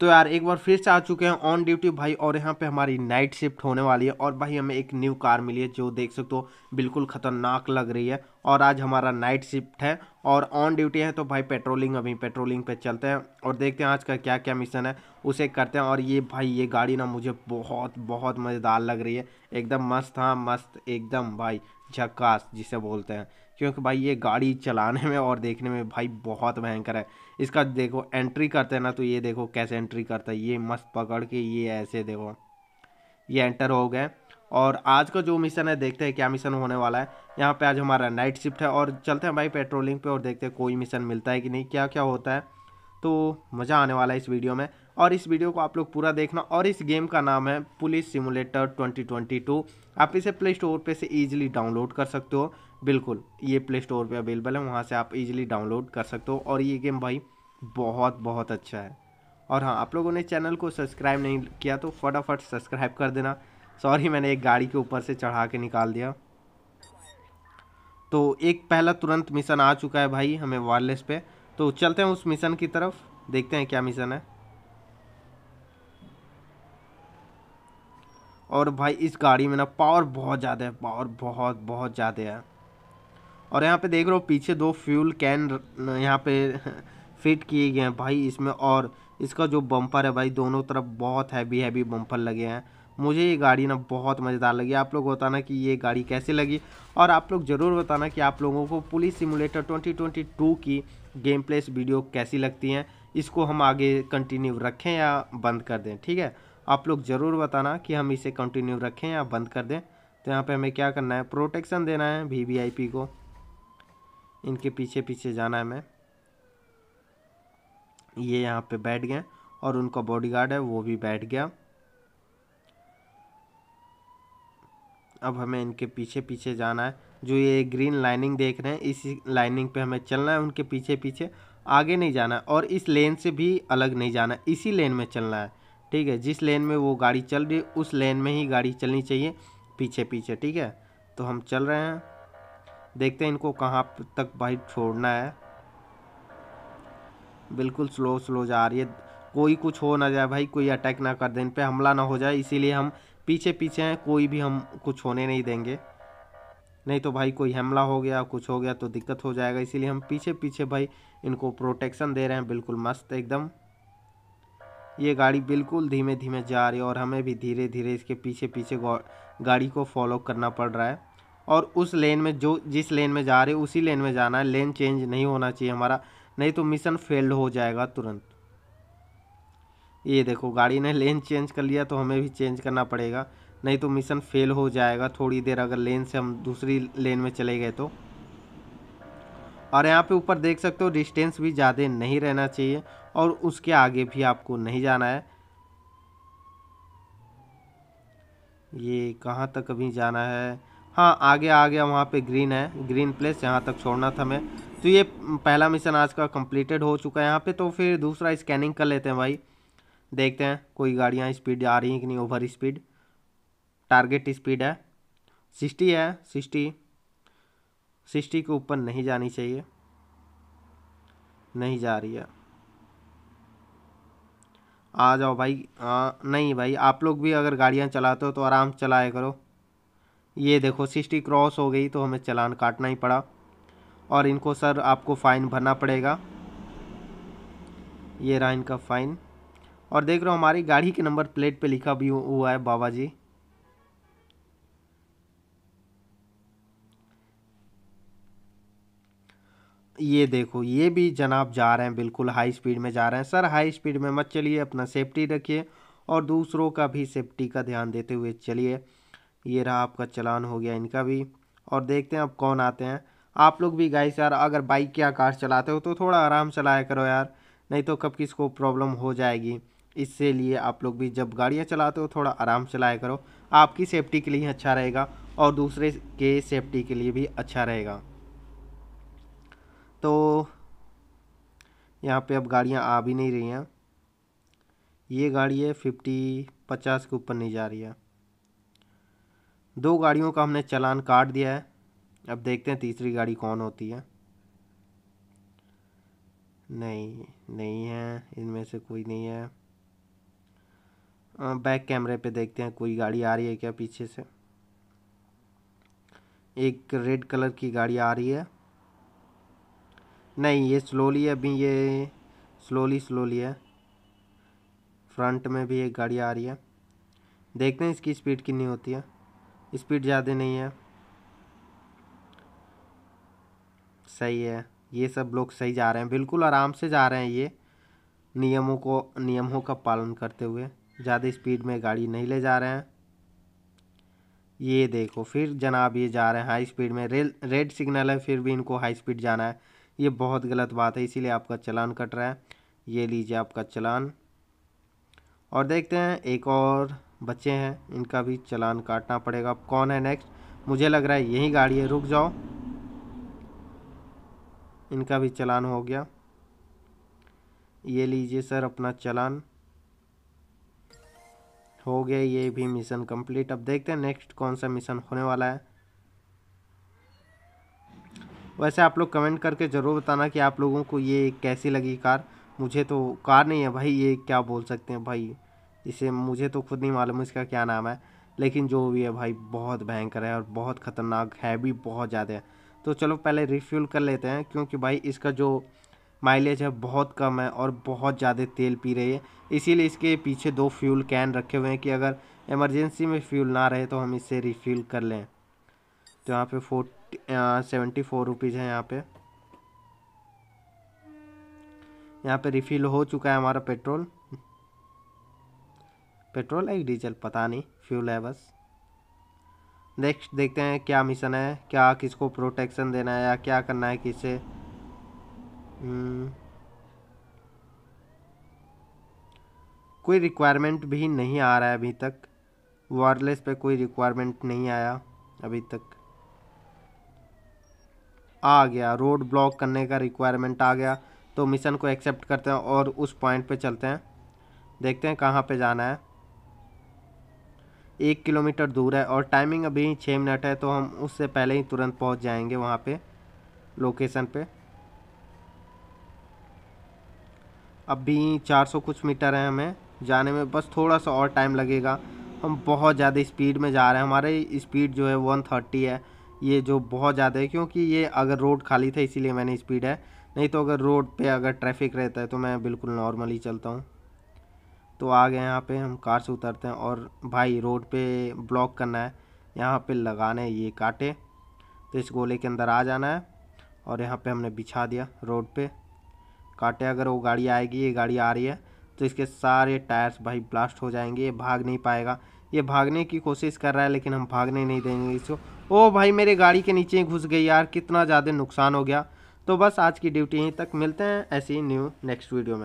तो यार एक बार फिर से आ चुके हैं ऑन ड्यूटी भाई और यहाँ पे हमारी नाइट शिफ्ट होने वाली है और भाई हमें एक न्यू कार मिली है जो देख सकते हो बिल्कुल ख़तरनाक लग रही है और आज हमारा नाइट शिफ्ट है और ऑन ड्यूटी है तो भाई पेट्रोलिंग अभी पेट्रोलिंग पे चलते हैं और देखते हैं आज का क्या क्या मिशन है उसे करते हैं और ये भाई ये गाड़ी ना मुझे बहुत बहुत मज़ेदार लग रही है एकदम मस्त हाँ मस्त एकदम भाई झक्कास जिसे बोलते हैं क्योंकि भाई ये गाड़ी चलाने में और देखने में भाई बहुत भयंकर है इसका देखो एंट्री करते हैं ना तो ये देखो कैसे एंट्री करता है ये मस्त पकड़ के ये ऐसे देखो ये एंटर हो गए और आज का जो मिशन है देखते हैं क्या मिशन होने वाला है यहाँ पे आज हमारा नाइट शिफ्ट है और चलते हैं भाई पेट्रोलिंग पे और देखते हैं कोई मिशन मिलता है कि नहीं क्या क्या होता है तो मज़ा आने वाला है इस वीडियो में और इस वीडियो को आप लोग पूरा देखना और इस गेम का नाम है पुलिस सिमुलेटर 2022 आप इसे प्ले स्टोर पे से ईजिली डाउनलोड कर सकते हो बिल्कुल ये प्ले स्टोर पर अवेलेबल है वहाँ से आप इजीली डाउनलोड कर सकते हो और ये गेम भाई बहुत बहुत अच्छा है और हाँ आप लोगों ने चैनल को सब्सक्राइब नहीं किया तो फटाफट सब्सक्राइब कर देना सॉरी मैंने एक गाड़ी के ऊपर से चढ़ा के निकाल दिया तो एक पहला तुरंत मिशन आ चुका है भाई हमें वायरलेस पे तो चलते हैं उस मिशन की तरफ देखते हैं क्या मिशन है और भाई इस गाड़ी में ना पावर बहुत ज़्यादा है पावर बहुत बहुत ज़्यादा है और यहाँ पे देख रहे हो पीछे दो फ्यूल कैन यहाँ पे फिट किए गए हैं भाई इसमें और इसका जो बम्पर है भाई दोनों तरफ बहुत हैवी हैवी बम्पर लगे हैं मुझे ये गाड़ी ना बहुत मज़ेदार लगी आप लोग बताना कि ये गाड़ी कैसे लगी और आप लोग ज़रूर बताना कि आप लोगों को पुलिस सिमुलेटर 2022 की गेम प्लेस वीडियो कैसी लगती हैं इसको हम आगे कंटिन्यू रखें या बंद कर दें ठीक है आप लोग ज़रूर बताना कि हम इसे कंटिन्यू रखें या बंद कर दें तो यहाँ पर हमें क्या करना है प्रोटेक्शन देना है वी को इनके पीछे पीछे जाना है मैं ये यहाँ पे बैठ गए और उनका बॉडीगार्ड है वो भी बैठ गया अब हमें इनके पीछे पीछे जाना है जो ये ग्रीन लाइनिंग देख रहे हैं इस लाइनिंग पे हमें चलना है उनके पीछे पीछे आगे नहीं जाना है और इस लेन से भी अलग नहीं जाना है इसी लेन में चलना है ठीक है जिस लेन में वो गाड़ी चल रही है उस लेन में ही गाड़ी चलनी चाहिए पीछे पीछे ठीक है तो हम चल रहे हैं देखते हैं इनको कहाँ तक भाई छोड़ना है बिल्कुल स्लो स्लो जा रही है कोई कुछ हो ना जाए भाई कोई अटैक ना कर दे इन पर हमला ना हो जाए इसीलिए हम पीछे पीछे हैं कोई भी हम कुछ होने नहीं देंगे नहीं तो भाई कोई हमला हो गया कुछ हो गया तो दिक्कत हो जाएगा इसीलिए हम पीछे पीछे भाई इनको प्रोटेक्शन दे रहे हैं बिल्कुल मस्त एकदम ये गाड़ी बिल्कुल धीमे धीमे जा रही है और हमें भी धीरे धीरे इसके पीछे पीछे गाड़ी को फॉलो करना पड़ रहा है और उस लेन में जो जिस लेन में जा रहे उसी लेन में जाना है लेन चेंज नहीं होना चाहिए हमारा नहीं तो मिशन फेल्ड हो जाएगा तुरंत ये देखो गाड़ी ने लेन चेंज कर लिया तो हमें भी चेंज करना पड़ेगा नहीं तो मिशन फेल हो जाएगा थोड़ी देर अगर लेन से हम दूसरी लेन में चले गए तो और यहाँ पे ऊपर देख सकते हो डिस्टेंस भी ज़्यादा नहीं रहना चाहिए और उसके आगे भी आपको नहीं जाना है ये कहाँ तक अभी जाना है हाँ आगे आ गया वहाँ पे ग्रीन है ग्रीन प्लेस यहाँ तक छोड़ना था मैं तो ये पहला मिशन आज का कंप्लीटेड हो चुका है यहाँ पे तो फिर दूसरा स्कैनिंग कर लेते हैं भाई देखते हैं कोई गाड़ियाँ स्पीड आ रही हैं कि नहीं ओवर स्पीड टारगेट स्पीड है सिक्सटी है सिक्सटी सिक्सटी के ऊपर नहीं जानी चाहिए नहीं जा रही है आ जाओ भाई आ, नहीं भाई आप लोग भी अगर गाड़ियाँ चलाते हो तो आराम चलाया करो ये देखो सिक्सटी क्रॉस हो गई तो हमें चलान काटना ही पड़ा और इनको सर आपको फ़ाइन भरना पड़ेगा ये रहा इनका फ़ाइन और देख रहे हो हमारी गाड़ी के नंबर प्लेट पे लिखा भी हुआ है बाबा जी ये देखो ये भी जनाब जा रहे हैं बिल्कुल हाई स्पीड में जा रहे हैं सर हाई स्पीड में मत चलिए अपना सेफ्टी रखिए और दूसरों का भी सेफ्टी का ध्यान देते हुए चलिए ये रहा आपका चलान हो गया इनका भी और देखते हैं अब कौन आते हैं आप लोग भी गाइस यार अगर बाइक या कार चलाते हो तो थोड़ा आराम चलाया करो यार नहीं तो कब किसको प्रॉब्लम हो जाएगी इससे लिए आप लोग भी जब गाड़ियाँ चलाते हो थोड़ा आराम चलाया करो आपकी सेफ्टी के लिए अच्छा रहेगा और दूसरे के सेफ्टी के लिए भी अच्छा रहेगा तो यहाँ पे अब गाड़ियाँ आ भी नहीं रही हैं ये गाड़ी है फिफ्टी पचास के ऊपर नहीं जा रही है दो गाड़ियों का हमने चलान काट दिया है अब देखते हैं तीसरी गाड़ी कौन होती है नहीं नहीं है इनमें से कोई नहीं है बैक कैमरे पे देखते हैं कोई गाड़ी आ रही है क्या पीछे से एक रेड कलर की गाड़ी आ रही है नहीं ये स्लोली अभी ये स्लोली स्लोली है फ्रंट में भी एक गाड़ी आ रही है देखते हैं इसकी स्पीड कितनी होती है स्पीड ज़्यादा नहीं है सही है ये सब लोग सही जा रहे हैं बिल्कुल आराम से जा रहे हैं ये नियमों को नियमों का पालन करते हुए ज़्यादा स्पीड में गाड़ी नहीं ले जा रहे हैं ये देखो फिर जनाब ये जा रहे हैं हाई स्पीड में रेल रेड सिग्नल है फिर भी इनको हाई स्पीड जाना है ये बहुत गलत बात है इसीलिए आपका चलान कट रहा है ये लीजिए आपका चलान और देखते हैं एक और बच्चे हैं इनका भी चलान काटना पड़ेगा अब कौन है नेक्स्ट मुझे लग रहा है यही गाड़ी है रुक जाओ इनका भी चलान हो गया ये लीजिए सर अपना चलान हो गया ये भी मिशन कंप्लीट अब देखते हैं नेक्स्ट कौन सा मिशन होने वाला है वैसे आप लोग कमेंट करके ज़रूर बताना कि आप लोगों को ये कैसी लगी कार मुझे तो कार नहीं है भाई ये क्या बोल सकते हैं भाई इसे मुझे तो खुद नहीं मालूम इसका क्या नाम है लेकिन जो भी है भाई बहुत भयंकर है और बहुत ख़तरनाक है भी बहुत ज़्यादा है तो चलो पहले रिफ्यूल कर लेते हैं क्योंकि भाई इसका जो माइलेज है बहुत कम है और बहुत ज़्यादा तेल पी रही है इसीलिए इसके पीछे दो फ्यूल कैन रखे हुए हैं कि अगर इमरजेंसी में फ्यूल ना रहे तो हम इसे रिफ्यूल कर लें तो यहाँ पे फोर्टी सेवेंटी फोर रुपीज़ है यहाँ पे यहाँ पे रिफ़िल हो चुका है हमारा पेट्रोल पेट्रोल है डीजल पता नहीं फ्यूल है बस नेक्स्ट देखते हैं क्या मिशन है क्या किसको प्रोटेक्शन देना है या क्या करना है किसे हम्म। कोई रिक्वायरमेंट भी नहीं आ रहा है अभी तक वायरलेस पे कोई रिक्वायरमेंट नहीं आया अभी तक आ गया रोड ब्लॉक करने का रिक्वायरमेंट आ गया तो मिशन को एक्सेप्ट करते हैं और उस पॉइंट पे चलते हैं देखते हैं कहाँ पे जाना है एक किलोमीटर दूर है और टाइमिंग अभी छः मिनट है तो हम उससे पहले ही तुरंत पहुंच जाएंगे वहाँ पे लोकेशन पे अभी चार सौ कुछ मीटर है हमें जाने में बस थोड़ा सा और टाइम लगेगा हम बहुत ज़्यादा स्पीड में जा रहे हैं हमारे स्पीड जो है वन थर्टी है ये जो बहुत ज़्यादा है क्योंकि ये अगर रोड खाली था इसीलिए मैंने स्पीड है नहीं तो अगर रोड पे अगर ट्रैफिक रहता है तो मैं बिल्कुल नॉर्मली चलता हूँ तो आ गए यहाँ पे हम कार से उतरते हैं और भाई रोड पे ब्लॉक करना है यहाँ पे लगाने ये काटे तो इस गोले के अंदर आ जाना है और यहाँ पे हमने बिछा दिया रोड पे काटे अगर वो गाड़ी आएगी ये गाड़ी आ रही है तो इसके सारे टायर्स भाई ब्लास्ट हो जाएंगे ये भाग नहीं पाएगा ये भागने की कोशिश कर रहा है लेकिन हम भागने नहीं देंगे इसको ओ भाई मेरे गाड़ी के नीचे घुस गई यार कितना ज़्यादा नुकसान हो गया तो बस आज की ड्यूटी यहीं तक मिलते हैं ऐसी न्यू नेक्स्ट वीडियो में